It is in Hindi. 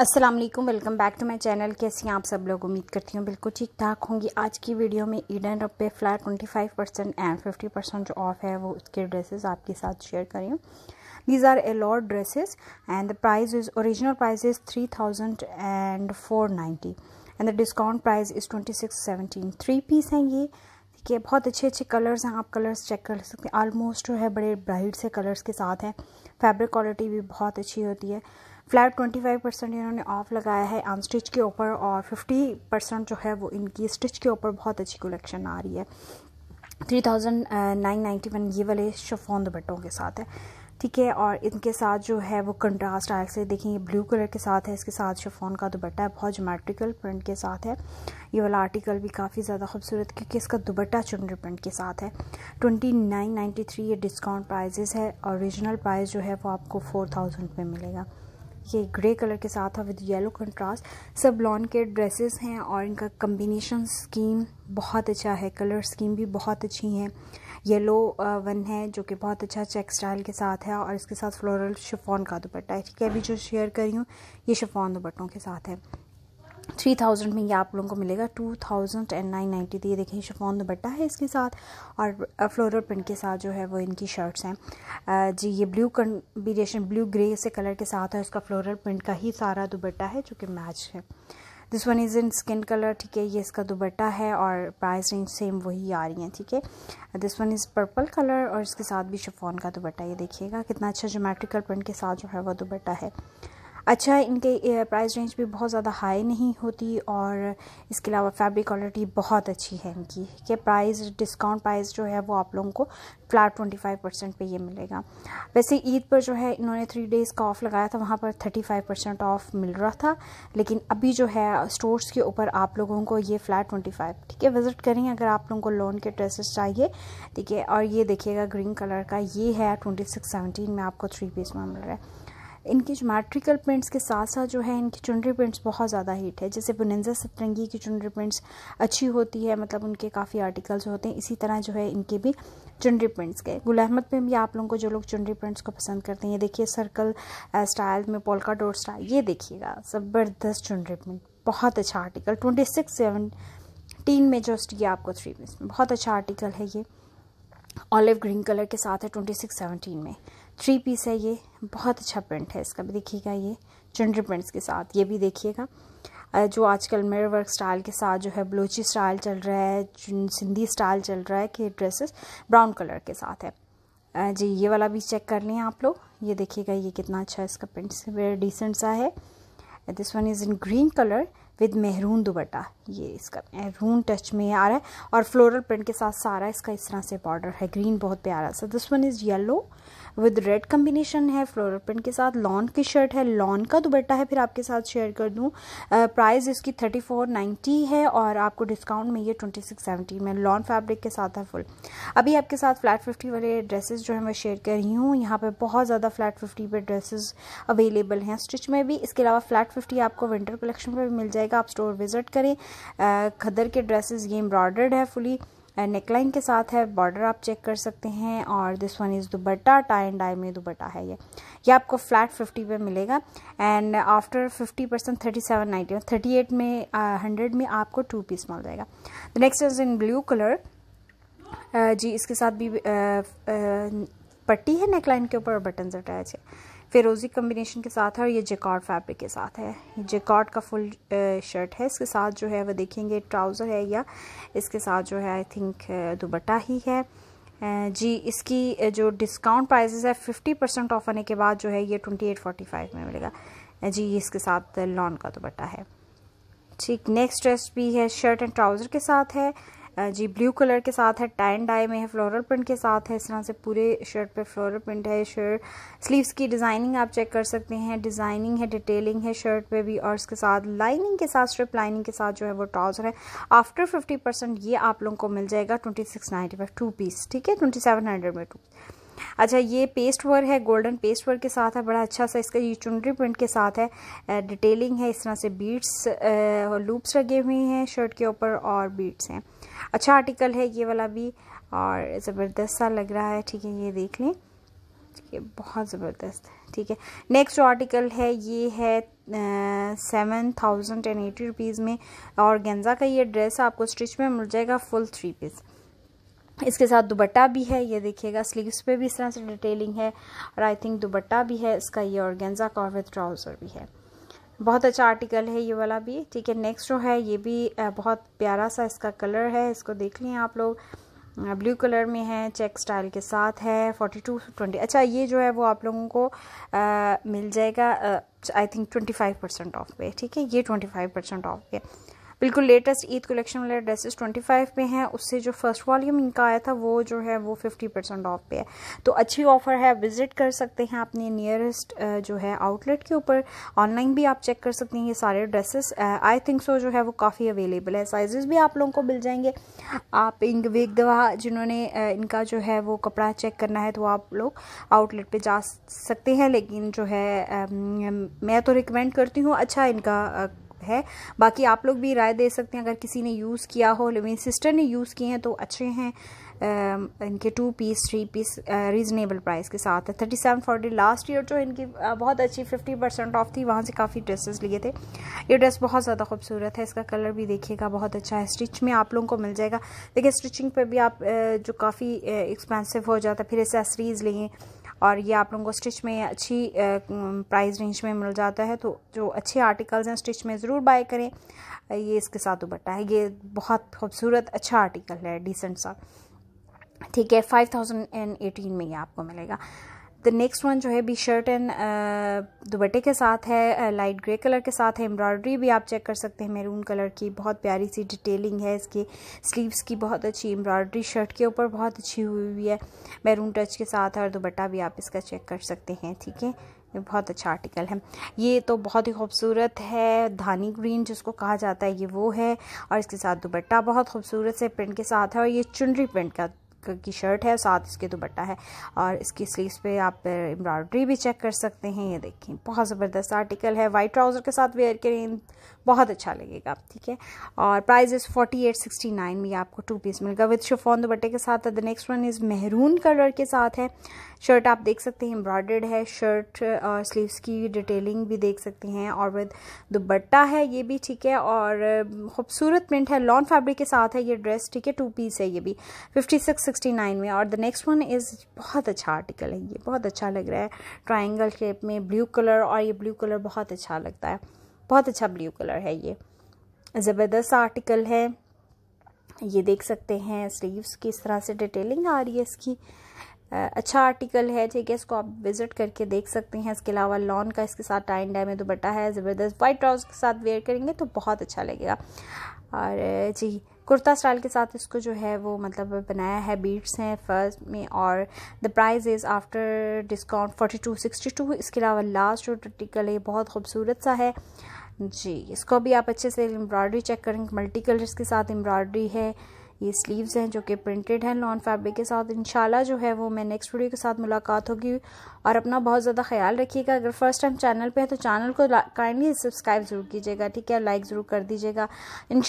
Aslam welcome back to my channel कैसी आप सब लोग उम्मीद करती हूँ बिल्कुल ठीक ठाक होंगी आज की वीडियो में ईडन रब पे flat twenty five percent and fifty percent जो ऑफ है वो उसके ड्रेसेस आपके साथ शेयर करी हूँ these are allowed dresses and the price is original price is three thousand and four ninety and the discount price is twenty six seventeen three piece हैं ये ठीक है बहुत अच्छे अच्छे कलर्स हैं आप कलर्स चेक कर सकते हैं आलमोस्ट जो है बड़े ब्राइट से कलर्स के साथ हैं फैब्रिक क्वालिटी भी बहुत अच्छी होती है फ्लैट फाइव परसेंट इन्होंने ऑफ लगाया है आन स्टिच के ऊपर और फिफ्टी परसेंट जो है वो इनकी स्टिच के ऊपर बहुत अच्छी कलेक्शन आ रही है three thousand nine ninety one ये वाले शफोन दुपट्टों के साथ है ठीक है और इनके साथ जो है वो कंट्रास्ट आयल से देखें ये ब्लू कलर के साथ है इसके साथ शिफोन का दुपट्टा है बहुत जोमेट्रिकल प्रिंट के साथ है ये वाला आर्टिकल भी काफ़ी ज़्यादा खूबसूरत क्योंकि इसका दुपट्टा चुनरी प्रिंट के साथ है ट्वेंटी नाइन नाइन्टी थ्री ये डिस्काउंट प्राइजेस है ओरिजिनल प्राइस जो है वो आपको फोर थाउजेंड में मिलेगा ये ग्रे कलर के साथ है विद येलो कंट्रास्ट सब लॉन के ड्रेसेस हैं और इनका कम्बिनेशन स्कीम बहुत अच्छा है कलर स्कीम भी बहुत अच्छी है येलो वन है जो कि बहुत अच्छा चेक स्टाइल के साथ है और इसके साथ फ्लोरल शिफॉन का दुपट्टा है ठीक है अभी जो शेयर कर रही हूँ ये शिफॉन दुपट्टों के साथ है थ्री थाउजेंड में ये आप लोगों को मिलेगा two thousand and nine ninety ये देखिए शिफॉन दुपट्टा है इसके साथ और फ्लोरल प्रिंट के साथ जो है वो इनकी शर्ट्स हैं जी ये ब्लू कंबिनेशन ब्लू ग्रे से कलर के साथ है उसका फ्लोरल प्रिंट का ही सारा दुपट्टा है जो कि मैच है this one is in skin colour ठीक है ये इसका दुपट्टा है और प्राइस रेंज सेम वही आ रही है ठीक है this one is purple colour और इसके साथ भी शिफॉन का दुपट्टा ये देखिएगा कितना अच्छा जोमेट्रिकल प्रिंट के साथ जो है वो दुपट्टा है अच्छा इनके प्राइस रेंज भी बहुत ज़्यादा हाई नहीं होती और इसके अलावा फैब्रिक क्वालिटी बहुत अच्छी है इनकी के प्राइस डिस्काउंट प्राइस जो है वो आप लोगों को फ्लैट ट्वेंटी फाइव परसेंट पर ये मिलेगा वैसे ईद पर जो है इन्होंने थ्री डेज़ का ऑफ़ लगाया था वहाँ पर थर्टी फाइव परसेंट ऑफ़ मिल रहा था लेकिन अभी जो है स्टोर्स के ऊपर आप लोगों को ये फ्लैट ट्वेंटी फाइव ठीक है विज़िट करें अगर आप लोगों को लोन के ड्रेसेस चाहिए ठीक है और ये देखिएगा ग्रीन कलर का ये है ट्वेंटी सिक्स सेवेंटीन में आपको थ्री पीस में मिल रहा है इनके जो मैट्रिकल प्रिंट्स के साथ साथ जो है इनकी चुनरी प्रिंट्स बहुत ज़्यादा हिट है जैसे बुनंजा सतरंगी की चुनरी प्रिंट्स अच्छी होती है मतलब उनके काफ़ी आर्टिकल्स होते हैं इसी तरह जो है इनके भी चुनरी प्रिंट्स के गुल अहमद में भी आप लोगों को जो लोग चुनरी प्रिंट्स को पसंद करते हैं ये देखिए सर्कल स्टाइल में पोलका डोर स्टाइल ये देखिएगा ज़बरदस्त चुनरी प्रिंट बहुत अच्छा article twenty six seventeen में जस्ट ये आपको थ्री मिनट्स में बहुत अच्छा आर्टिकल है ये ऑलिव ग्रीन कलर के साथ है ट्वेंटी सिक्स सेवनटीन में थ्री पीस है ये बहुत अच्छा प्रिंट है इसका भी देखिएगा ये चुनरी प्रिंट्स के साथ ये भी देखिएगा जो आजकल मिरर वर्क स्टाइल के साथ जो है ब्लोची स्टाइल चल रहा है सिंधी स्टाइल चल रहा है कि ड्रेसेस ब्राउन कलर के साथ है जी ये वाला भी चेक कर लें आप लोग ये देखिएगा ये कितना अच्छा है इसका प्रिंट्स वेर डिसेंट सा है this one is in green colour with मेहरून दुपट्टा ये इसका मेहरून टच में आ रहा है और फ्लोरल प्रिंट के साथ सारा इसका इस तरह से बॉर्डर है ग्रीन बहुत प्यारा सा this one is yellow with red combination है फ्लोरल प्रिंट के साथ लॉन की शर्ट है लॉन का दुपट्टा है फिर आपके साथ शेयर कर दूँ प्राइस इसकी थर्टी फोर नाइन्टी है और आपको डिस्काउंट में ये ट्वेंटी सिक्स सेवेंटी में लॉन फैब्रिक के साथ है फुल अभी आपके साथ फ्लैट फिफ्टी वाले ड्रेसेस जो है मैं शेयर कर रही हूँ यहाँ पर बहुत ज़्यादा फ्लैट फिफ्टी पे ड्रेसेज अवेलेबल हैं स्टिच में भी इसके अलावा फ्लैट फिफ्टी आपको विंटर कलेक्शन पर भी मिल जाएगी जाएगा आप स्टोर विज़िट करें खदर के ड्रेसेस ये एम्ब्रॉयडर्ड है फुली नेकलाइन के साथ है बॉर्डर आप चेक कर सकते हैं और this one is dupatta tie and dye में दुबट्टा है ये ये आपको फ्लैट फिफ्टी पे मिलेगा and after fifty percent thirty seven ninety thirty eight में हंड्रेड uh, में आपको टू पीस मिल जाएगा the next is in blue colour जी इसके साथ भी uh, uh, पट्टी है नेकलाइन के ऊपर और बटन अटैच है फिरोजी कम्बिनेशन के साथ है और ये जेकॉर्ड फैब्रिक के साथ है जेकॉर्ड का फुल शर्ट है इसके साथ जो है वो देखेंगे ट्राउज़र है या इसके साथ जो है आई थिंक दुबट्टा ही है जी इसकी जो डिस्काउंट प्राइजेस है फिफ्टी परसेंट ऑफ आने के बाद जो है ये ट्वेंटी एट फोर्टी फाइव में मिलेगा जी इसके साथ लॉन का दुबट्टा है ठीक नेक्स्ट ड्रेस भी है शर्ट एंड ट्राउज़र के साथ है जी ब्लू कलर के साथ है टाइन डाई में है फ्लोरल प्रिंट के साथ है इस तरह से पूरे शर्ट पे फ्लोरल प्रिंट है शर्ट स्लीव्स की डिज़ाइनिंग आप चेक कर सकते हैं डिज़ाइनिंग है डिटेलिंग है शर्ट पे भी और इसके साथ लाइनिंग के साथ स्ट्रिप लाइनिंग के साथ जो है वो ट्राउज़र है आफ्टर फिफ्टी परसेंट ये आप लोगों को मिल जाएगा twenty six ninety five two piece ठीक है ट्वेंटी सेवन हंड्रेड में टू अच्छा ये पेस्ट वर्क है गोल्डन पेस्ट वर्क के साथ है बड़ा अच्छा सा इसका ये चुनरी प्रिंट के साथ है डिटेलिंग है इस तरह से बीट्स लूप्स लगे हुए हैं शर्ट के ऊपर और बीट्स हैं अच्छा आर्टिकल है ये वाला भी और ज़बरदस्त सा लग रहा है ठीक है ये देख लें ठीक है बहुत ज़बरदस्त है ठीक है नेक्स्ट आर्टिकल है ये है seven thousand and eighty rupees में और गेंजा का ये ड्रेस आपको स्टिच में मिल जाएगा फुल थ्री पीस इसके साथ दुबट्टा भी है ये देखिएगा स्लीव्स पे भी इस तरह से डिटेलिंग है और आई थिंक दुबट्टा भी है इसका ये ऑर्गेन्जा का विथ ट्राउज़र भी है बहुत अच्छा आर्टिकल है ये वाला भी ठीक है नेक्स्ट जो है ये भी बहुत प्यारा सा इसका कलर है इसको देख लें आप लोग ब्लू कलर में है चेक स्टाइल के साथ है फोर्टी टू ट्वेंटी अच्छा ये जो है वो आप लोगों को आ, मिल जाएगा I think twenty five percent off पे ठीक है ये ट्वेंटी फाइव परसेंट ऑफ पे बिल्कुल लेटेस्ट ईद कलेक्शन वाले ड्रेसेस 25 पे हैं उससे जो फर्स्ट वॉल्यूम इनका आया था वो जो है वो 50 परसेंट ऑफ पे है तो अच्छी ऑफर है विजिट कर सकते हैं अपने नियरेस्ट जो है आउटलेट के ऊपर ऑनलाइन भी आप चेक कर सकते हैं ये सारे ड्रेसेस आई थिंक सो जो है वो काफ़ी अवेलेबल है साइजेस भी आप लोगों को मिल जाएंगे आप इंग वेग दवा जिन्होंने इनका जो है वो कपड़ा चेक करना है तो आप लोग आउटलेट पर जा सकते हैं लेकिन जो है मैं तो रिकमेंड करती हूँ अच्छा इनका है बाकी आप लोग भी राय दे सकते हैं अगर किसी ने यूज़ किया हो लेकिन सिस्टर ने यूज़ किए हैं तो अच्छे हैं आ, इनके two piece three piece reasonable price के साथ है thirty seven forty last year जो इनकी आ, बहुत अच्छी फिफ्टी परसेंट ऑफ थी वहाँ से काफ़ी ड्रेसेस लिए थे ये ड्रेस बहुत ज़्यादा खूबसूरत है इसका कलर भी देखिएगा बहुत अच्छा है स्टिच में आप लोगों को मिल जाएगा देखिए स्टिचिंग पर भी आप जो काफ़ी एक्सपेंसिव हो जाता है फिर एसेसरीज़ लेंगे और ये आप लोगों को स्टिच में अच्छी प्राइस रेंज में मिल जाता है तो जो अच्छे आर्टिकल्स हैं स्टिच में ज़रूर बाय करें ये इसके साथ दुपट्टा है ये बहुत खूबसूरत अच्छा आर्टिकल है डिसेंट सा ठीक है फाइव थाउजेंड एंड एटीन में ये आपको मिलेगा द नेक्स्ट वन जो है बी शर्ट एंड दुबट्टे के साथ है लाइट ग्रे कलर के साथ है एम्ब्रॉयडरी भी आप चेक कर सकते हैं मेरून कलर की बहुत प्यारी सी डिटेलिंग है इसकी स्लीव्स की बहुत अच्छी एम्ब्रॉयडरी शर्ट के ऊपर बहुत अच्छी हुई हुई है मैरून टच के साथ है और दुबट्टा भी आप इसका चेक कर सकते हैं ठीक है बहुत अच्छा आर्टिकल है ये तो बहुत ही खूबसूरत है धानी ग्रीन जिसको कहा जाता है ये वो है और इसके साथ दुबट्टा बहुत खूबसूरत से प्रिंट के साथ है और ये चुनरी प्रिंट का की शर्ट है साथ इसके दुपट्टा है और इसकी स्लीव्स पे आप एम्ब्रॉयड्री भी चेक कर सकते हैं ये देखें बहुत ज़बरदस्त आर्टिकल है वाइट ट्राउज़र के साथ वेयर करें बहुत अच्छा लगेगा ठीक है और price is forty eight sixty nine में आपको टू पीस मिलेगा विद शिफॉन दुपट्टे के साथ द नेक्स्ट वन इज़ मेहरून कलर के साथ है शर्ट आप देख सकते हैं एम्ब्रॉयडर्ड है शर्ट और स्लीव्स की डिटेलिंग भी देख सकते हैं और विद दुपट्टा है ये भी ठीक है और खूबसूरत प्रिंट है लॉन फैब्रिक के साथ है ये ड्रेस ठीक है टू पीस है ये भी फिफ्टी सिक्स 1969 में और द नेक्स्ट वन इज़ बहुत अच्छा आर्टिकल है ये बहुत अच्छा लग रहा है ट्राइंगल शेप में ब्लू कलर और ये ब्लू कलर बहुत अच्छा लगता है बहुत अच्छा ब्लू कलर है ये ज़बरदस्त आर्टिकल है ये देख सकते हैं स्लीव्स किस तरह से डिटेलिंग आ रही है इसकी अच्छा आर्टिकल है ठीक है इसको आप विज़िट करके देख सकते हैं इसके अलावा लॉन का इसके साथ टाइन डाय में दुपट्टा है ज़बरदस्त वाइट ट्राउज़ के साथ वेयर करेंगे तो बहुत अच्छा लगेगा और जी कुर्ता स्टाइल के साथ इसको जो है वो मतलब बनाया है बीट्स हैं फर्स्ट में और the price is after discount forty two sixty two इसके अलावा लास्ट जो टिकल है बहुत खूबसूरत सा है जी इसको भी आप अच्छे से एम्ब्रॉयडरी चेक करेंगे मल्टी कलर्स के साथ एम्ब्रॉयडरी है ये स्लीव्स हैं जो कि प्रिंटेड हैं लॉन फैब्रिक के साथ इंशाल्लाह जो है वो मैं नेक्स्ट वीडियो के साथ मुलाकात होगी और अपना बहुत ज़्यादा ख्याल रखिएगा अगर फर्स्ट टाइम चैनल पे है तो चैनल को काइंडली सब्सक्राइब ज़रूर कीजिएगा ठीक है लाइक ज़रूर कर दीजिएगा इन